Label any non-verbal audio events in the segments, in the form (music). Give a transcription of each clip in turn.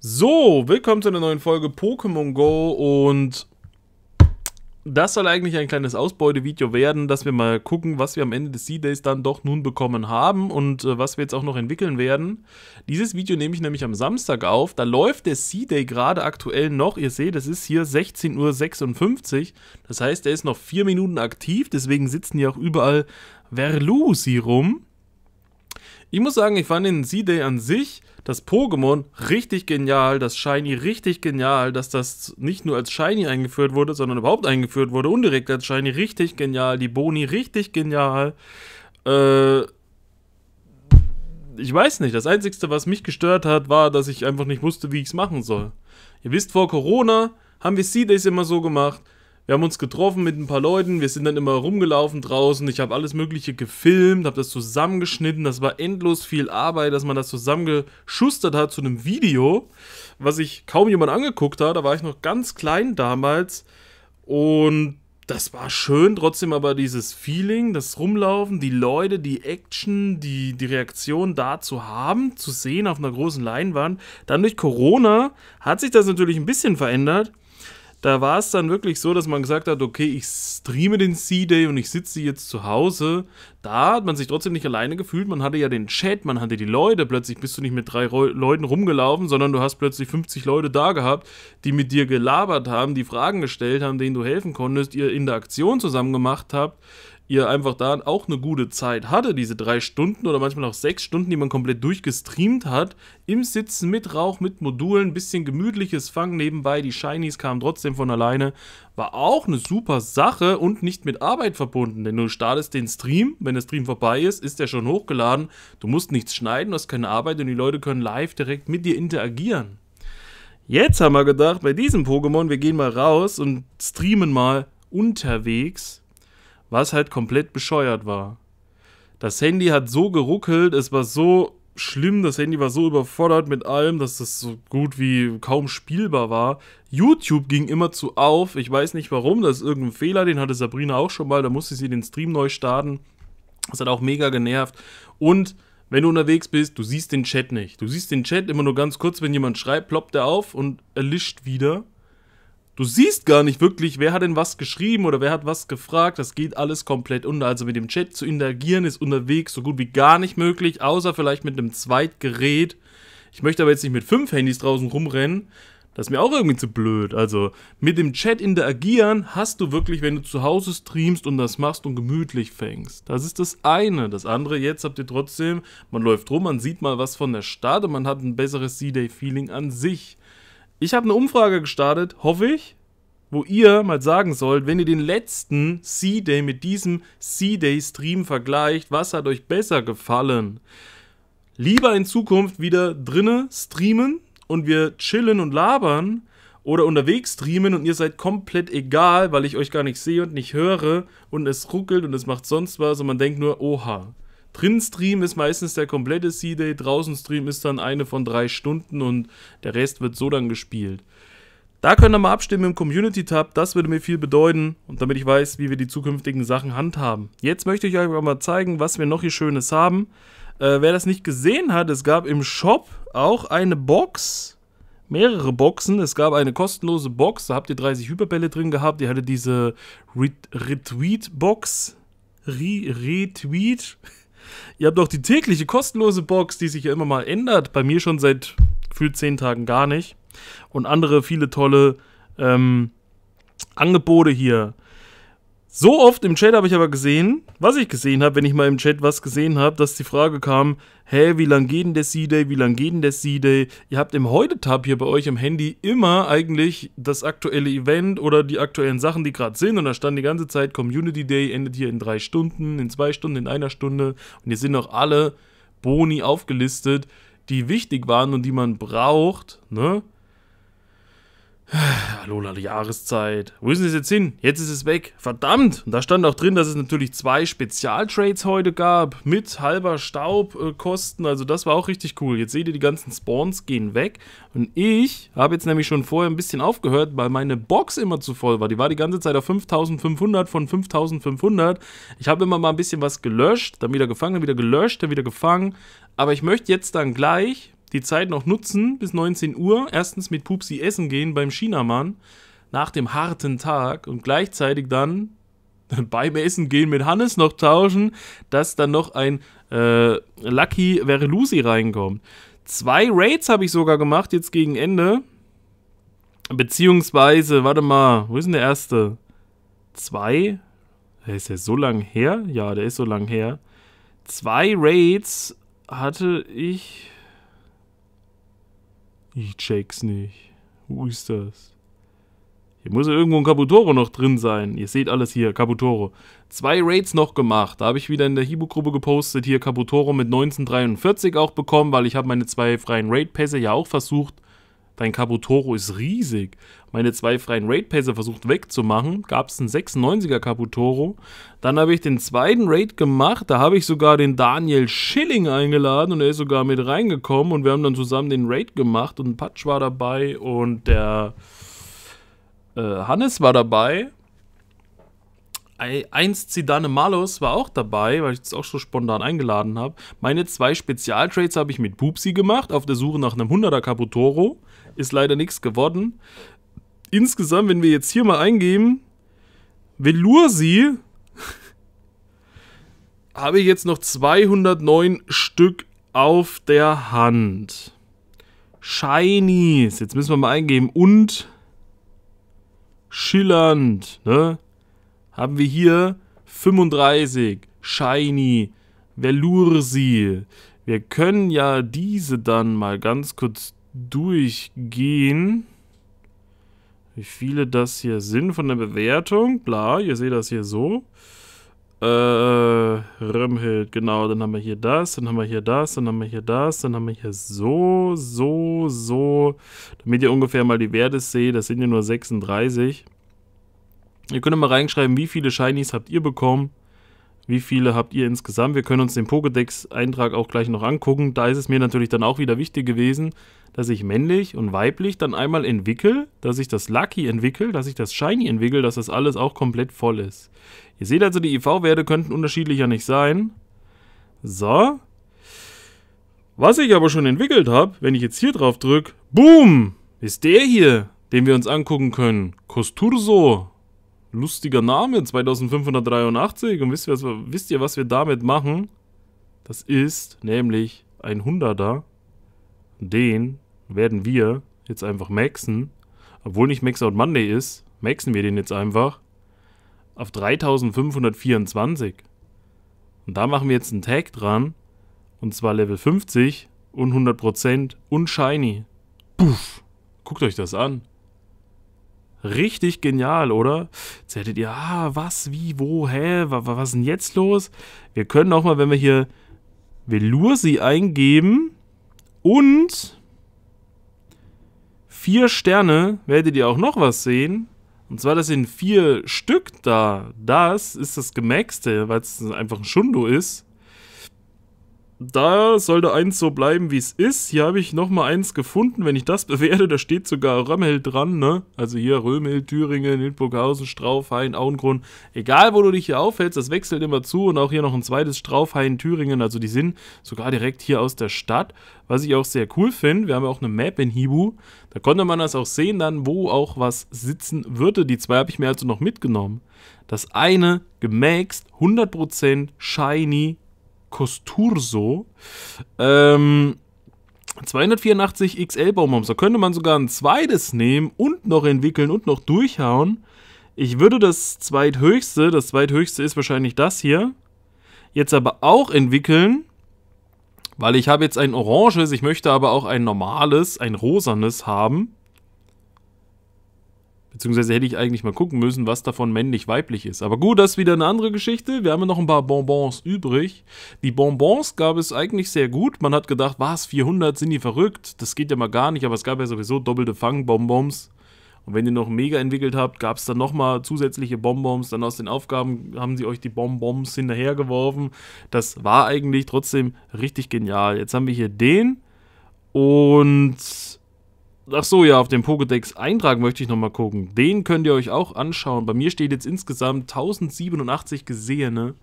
So, willkommen zu einer neuen Folge Pokémon Go und das soll eigentlich ein kleines Ausbeutevideo werden, dass wir mal gucken, was wir am Ende des Sea days dann doch nun bekommen haben und äh, was wir jetzt auch noch entwickeln werden. Dieses Video nehme ich nämlich am Samstag auf, da läuft der Sea day gerade aktuell noch, ihr seht, es ist hier 16.56 Uhr, das heißt, er ist noch 4 Minuten aktiv, deswegen sitzen hier auch überall Verlusi rum. Ich muss sagen, ich fand den Sea day an sich das Pokémon richtig genial, das Shiny richtig genial, dass das nicht nur als Shiny eingeführt wurde, sondern überhaupt eingeführt wurde, undirekt als Shiny richtig genial, die Boni richtig genial. Äh, ich weiß nicht, das Einzige, was mich gestört hat, war, dass ich einfach nicht wusste, wie ich es machen soll. Ihr wisst, vor Corona haben wir C-Days immer so gemacht. Wir haben uns getroffen mit ein paar Leuten, wir sind dann immer rumgelaufen draußen, ich habe alles Mögliche gefilmt, habe das zusammengeschnitten, das war endlos viel Arbeit, dass man das zusammengeschustert hat zu einem Video, was sich kaum jemand angeguckt hat, da war ich noch ganz klein damals und das war schön, trotzdem aber dieses Feeling, das Rumlaufen, die Leute, die Action, die, die Reaktion da zu haben, zu sehen auf einer großen Leinwand. Dann durch Corona hat sich das natürlich ein bisschen verändert da war es dann wirklich so, dass man gesagt hat, okay, ich streame den C-Day und ich sitze jetzt zu Hause. Da hat man sich trotzdem nicht alleine gefühlt. Man hatte ja den Chat, man hatte die Leute. Plötzlich bist du nicht mit drei Leuten rumgelaufen, sondern du hast plötzlich 50 Leute da gehabt, die mit dir gelabert haben, die Fragen gestellt haben, denen du helfen konntest, ihr Interaktion zusammen gemacht habt ihr einfach da auch eine gute Zeit hatte, diese drei Stunden oder manchmal auch sechs Stunden, die man komplett durchgestreamt hat, im Sitzen mit Rauch, mit Modulen, ein bisschen gemütliches Fangen nebenbei, die Shinies kamen trotzdem von alleine, war auch eine super Sache und nicht mit Arbeit verbunden, denn du startest den Stream, wenn der Stream vorbei ist, ist der schon hochgeladen, du musst nichts schneiden, du hast keine Arbeit und die Leute können live direkt mit dir interagieren. Jetzt haben wir gedacht, bei diesem Pokémon, wir gehen mal raus und streamen mal unterwegs was halt komplett bescheuert war. Das Handy hat so geruckelt, es war so schlimm, das Handy war so überfordert mit allem, dass das so gut wie kaum spielbar war. YouTube ging immer zu auf, ich weiß nicht warum, das ist irgendein Fehler, den hatte Sabrina auch schon mal, da musste sie den Stream neu starten. Das hat auch mega genervt. Und wenn du unterwegs bist, du siehst den Chat nicht. Du siehst den Chat immer nur ganz kurz, wenn jemand schreibt, ploppt er auf und erlischt wieder. Du siehst gar nicht wirklich, wer hat denn was geschrieben oder wer hat was gefragt. Das geht alles komplett unter. Also mit dem Chat zu interagieren ist unterwegs so gut wie gar nicht möglich, außer vielleicht mit einem Zweitgerät. Ich möchte aber jetzt nicht mit fünf Handys draußen rumrennen. Das ist mir auch irgendwie zu blöd. Also mit dem Chat interagieren hast du wirklich, wenn du zu Hause streamst und das machst und gemütlich fängst. Das ist das eine. Das andere, jetzt habt ihr trotzdem, man läuft rum, man sieht mal was von der Stadt und man hat ein besseres C-Day-Feeling an sich. Ich habe eine Umfrage gestartet, hoffe ich, wo ihr mal sagen sollt, wenn ihr den letzten C-Day mit diesem C-Day-Stream vergleicht, was hat euch besser gefallen? Lieber in Zukunft wieder drinnen streamen und wir chillen und labern oder unterwegs streamen und ihr seid komplett egal, weil ich euch gar nicht sehe und nicht höre und es ruckelt und es macht sonst was und man denkt nur, oha. Drin Stream ist meistens der komplette C-Day, draußen Stream ist dann eine von drei Stunden und der Rest wird so dann gespielt. Da könnt ihr mal abstimmen im Community-Tab, das würde mir viel bedeuten und damit ich weiß, wie wir die zukünftigen Sachen handhaben. Jetzt möchte ich euch aber mal zeigen, was wir noch hier Schönes haben. Äh, wer das nicht gesehen hat, es gab im Shop auch eine Box, mehrere Boxen. Es gab eine kostenlose Box, da habt ihr 30 Hyperbälle drin gehabt, ihr hattet diese Retweet-Box, Retweet, Ihr habt auch die tägliche kostenlose Box, die sich ja immer mal ändert. Bei mir schon seit gefühlt zehn Tagen gar nicht. Und andere viele tolle ähm, Angebote hier. So oft im Chat habe ich aber gesehen, was ich gesehen habe, wenn ich mal im Chat was gesehen habe, dass die Frage kam, hä, wie lang geht denn der C-Day, wie lang geht denn der C-Day? Ihr habt im Heute-Tab hier bei euch am Handy immer eigentlich das aktuelle Event oder die aktuellen Sachen, die gerade sind und da stand die ganze Zeit Community Day endet hier in drei Stunden, in zwei Stunden, in einer Stunde und hier sind auch alle Boni aufgelistet, die wichtig waren und die man braucht, ne? Alola, die Jahreszeit. Wo ist denn das jetzt hin? Jetzt ist es weg. Verdammt! Und da stand auch drin, dass es natürlich zwei Spezialtrades heute gab. Mit halber Staubkosten. Äh, also das war auch richtig cool. Jetzt seht ihr, die ganzen Spawns gehen weg. Und ich habe jetzt nämlich schon vorher ein bisschen aufgehört, weil meine Box immer zu voll war. Die war die ganze Zeit auf 5500 von 5500. Ich habe immer mal ein bisschen was gelöscht, dann wieder gefangen, dann wieder gelöscht, dann wieder gefangen. Aber ich möchte jetzt dann gleich die Zeit noch nutzen bis 19 Uhr. Erstens mit Pupsi essen gehen beim Chinamann nach dem harten Tag und gleichzeitig dann (laughs) beim Essen gehen mit Hannes noch tauschen, dass dann noch ein äh, Lucky wäre Lucy reinkommt. Zwei Raids habe ich sogar gemacht jetzt gegen Ende. Beziehungsweise, warte mal, wo ist denn der erste? Zwei? Der ist ja so lang her? Ja, der ist so lang her. Zwei Raids hatte ich ich check's nicht. Wo ist das? Hier muss ja irgendwo ein Kabutoro noch drin sein. Ihr seht alles hier, Kabutoro. Zwei Raids noch gemacht. Da habe ich wieder in der Hibu-Gruppe gepostet. Hier Kabutoro mit 1943 auch bekommen, weil ich habe meine zwei freien Raid-Pässe ja auch versucht Dein Kabutoro ist riesig. Meine zwei freien Raid Pacer versucht wegzumachen. Gab es einen 96er Kabutoro. Dann habe ich den zweiten Raid gemacht. Da habe ich sogar den Daniel Schilling eingeladen und er ist sogar mit reingekommen. Und wir haben dann zusammen den Raid gemacht und Patsch war dabei und der äh, Hannes war dabei. 1 Zidane Malos war auch dabei, weil ich das auch so spontan eingeladen habe. Meine zwei Spezialtrades habe ich mit Pupsi gemacht, auf der Suche nach einem 100er Caputoro. Ist leider nichts geworden. Insgesamt, wenn wir jetzt hier mal eingeben, Velursi (laughs) habe ich jetzt noch 209 Stück auf der Hand. Shinies, jetzt müssen wir mal eingeben. Und schillernd, ne? haben wir hier 35, Shiny, Velursi. Wir können ja diese dann mal ganz kurz durchgehen. Wie viele das hier sind von der Bewertung. Bla, ihr seht das hier so. Äh, Römhild, genau. Dann haben wir hier das, dann haben wir hier das, dann haben wir hier das, dann haben wir hier so, so, so. Damit ihr ungefähr mal die Werte seht, das sind ja nur 36. Ihr könnt mal reinschreiben, wie viele Shinies habt ihr bekommen, wie viele habt ihr insgesamt. Wir können uns den Pokédex-Eintrag auch gleich noch angucken. Da ist es mir natürlich dann auch wieder wichtig gewesen, dass ich männlich und weiblich dann einmal entwickle, dass ich das Lucky entwickle, dass ich das Shiny entwickle, dass das alles auch komplett voll ist. Ihr seht also, die IV-Werte e könnten unterschiedlicher nicht sein. So. Was ich aber schon entwickelt habe, wenn ich jetzt hier drauf drücke, boom, ist der hier, den wir uns angucken können. Costurso. Lustiger Name, 2583. Und wisst ihr, was, wisst ihr, was wir damit machen? Das ist nämlich ein Hunderter. Den werden wir jetzt einfach maxen. Obwohl nicht Max Out Monday ist, maxen wir den jetzt einfach auf 3524. Und da machen wir jetzt einen Tag dran. Und zwar Level 50 und 100% und Shiny. Puff. Guckt euch das an. Richtig genial, oder? Jetzt hättet ihr, ah, was, wie, wo, hä, was, was ist denn jetzt los? Wir können auch mal, wenn wir hier Velursi eingeben und vier Sterne, werdet ihr auch noch was sehen. Und zwar, das sind vier Stück da. Das ist das Gemaxte, weil es einfach ein Schundo ist da sollte eins so bleiben, wie es ist. Hier habe ich nochmal eins gefunden. Wenn ich das bewerte, da steht sogar Römmel dran, ne? Also hier Römmel, Thüringen, Hildburghausen, Straufhain, Auengrund. Egal, wo du dich hier aufhältst, das wechselt immer zu. Und auch hier noch ein zweites Straufhain, Thüringen. Also die sind sogar direkt hier aus der Stadt. Was ich auch sehr cool finde, wir haben ja auch eine Map in Hibu. Da konnte man das auch sehen dann, wo auch was sitzen würde. Die zwei habe ich mir also noch mitgenommen. Das eine gemaxed, 100% shiny Costurso. Ähm, 284 XL Baumhamster. Könnte man sogar ein zweites nehmen und noch entwickeln und noch durchhauen. Ich würde das zweithöchste, das zweithöchste ist wahrscheinlich das hier, jetzt aber auch entwickeln, weil ich habe jetzt ein oranges, ich möchte aber auch ein normales, ein rosanes haben. Beziehungsweise hätte ich eigentlich mal gucken müssen, was davon männlich-weiblich ist. Aber gut, das ist wieder eine andere Geschichte. Wir haben ja noch ein paar Bonbons übrig. Die Bonbons gab es eigentlich sehr gut. Man hat gedacht, was, 400, sind die verrückt? Das geht ja mal gar nicht, aber es gab ja sowieso doppelte Fangbonbons. Und wenn ihr noch Mega entwickelt habt, gab es dann nochmal zusätzliche Bonbons. Dann aus den Aufgaben haben sie euch die Bonbons hinterhergeworfen. Das war eigentlich trotzdem richtig genial. Jetzt haben wir hier den und Ach so, ja, auf dem Pokédex eintrag möchte ich nochmal gucken. Den könnt ihr euch auch anschauen. Bei mir steht jetzt insgesamt 1087 gesehene,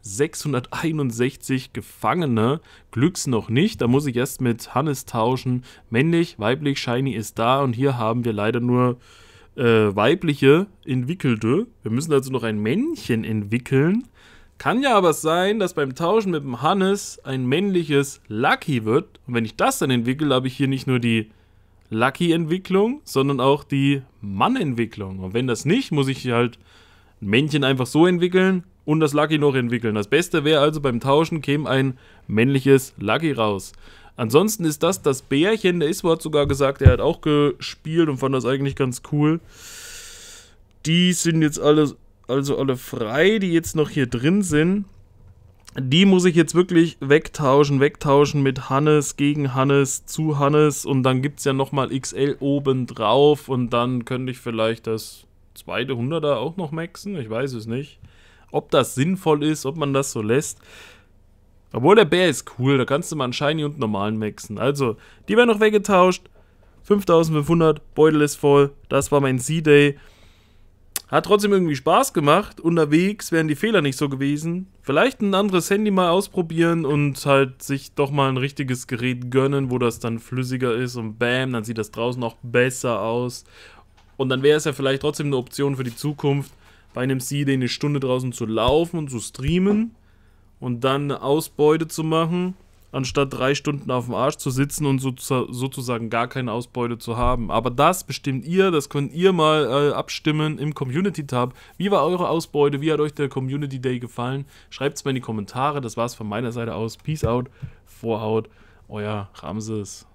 661 Gefangene. Glücks noch nicht, da muss ich erst mit Hannes tauschen. Männlich, weiblich, Shiny ist da und hier haben wir leider nur äh, weibliche Entwickelte. Wir müssen also noch ein Männchen entwickeln. Kann ja aber sein, dass beim Tauschen mit dem Hannes ein männliches Lucky wird. Und wenn ich das dann entwickle, habe ich hier nicht nur die Lucky-Entwicklung, sondern auch die Mann-Entwicklung. Und wenn das nicht, muss ich halt ein Männchen einfach so entwickeln und das Lucky noch entwickeln. Das Beste wäre also beim Tauschen käme ein männliches Lucky raus. Ansonsten ist das das Bärchen. Der Iswo hat sogar gesagt, er hat auch gespielt und fand das eigentlich ganz cool. Die sind jetzt alle, also alle frei, die jetzt noch hier drin sind die muss ich jetzt wirklich wegtauschen, wegtauschen mit Hannes gegen Hannes zu Hannes und dann gibt es ja nochmal XL oben drauf und dann könnte ich vielleicht das zweite Hunderter auch noch maxen, ich weiß es nicht. Ob das sinnvoll ist, ob man das so lässt. Obwohl der Bär ist cool, da kannst du mal einen Shiny und einen normalen maxen. Also, die werden noch weggetauscht. 5500, Beutel ist voll, das war mein C-Day. Hat trotzdem irgendwie Spaß gemacht. Unterwegs wären die Fehler nicht so gewesen. Vielleicht ein anderes Handy mal ausprobieren und halt sich doch mal ein richtiges Gerät gönnen, wo das dann flüssiger ist und bam, dann sieht das draußen auch besser aus. Und dann wäre es ja vielleicht trotzdem eine Option für die Zukunft, bei einem Seed eine Stunde draußen zu laufen und zu streamen und dann eine Ausbeute zu machen anstatt drei Stunden auf dem Arsch zu sitzen und so, sozusagen gar keine Ausbeute zu haben. Aber das bestimmt ihr, das könnt ihr mal äh, abstimmen im Community-Tab. Wie war eure Ausbeute? Wie hat euch der Community Day gefallen? Schreibt es mir in die Kommentare. Das war's von meiner Seite aus. Peace out, Vorhaut, euer Ramses.